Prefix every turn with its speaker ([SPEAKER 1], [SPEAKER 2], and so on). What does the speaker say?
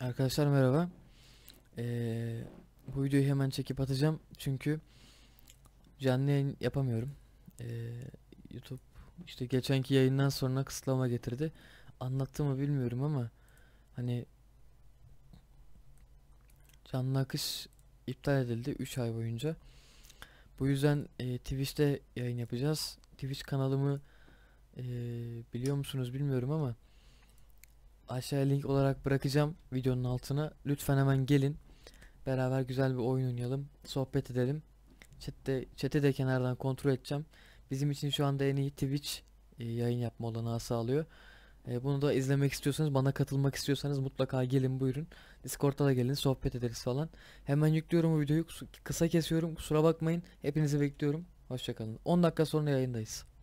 [SPEAKER 1] Arkadaşlar merhaba. Ee, bu videoyu hemen çekip atacağım çünkü canlı yayın yapamıyorum. Ee, YouTube işte geçenki yayından sonra kısıtlama getirdi. Anlattığımı bilmiyorum ama hani canlı akış iptal edildi 3 ay boyunca. Bu yüzden e, Twitch'te yayın yapacağız. Twitch kanalımı e, biliyor musunuz bilmiyorum ama aşağıya link olarak bırakacağım videonun altına. Lütfen hemen gelin. Beraber güzel bir oyun oynayalım. Sohbet edelim. Chat'te, chat'i de kenardan kontrol edeceğim. Bizim için şu anda en iyi Twitch e, yayın yapma olanağı sağlıyor. E, bunu da izlemek istiyorsanız, bana katılmak istiyorsanız mutlaka gelin buyurun. Discord'a da gelin, sohbet ederiz falan. Hemen yüklüyorum bu videoyu. Kısa kesiyorum, kusura bakmayın. Hepinizi bekliyorum. Hoşçakalın. 10 dakika sonra yayındayız.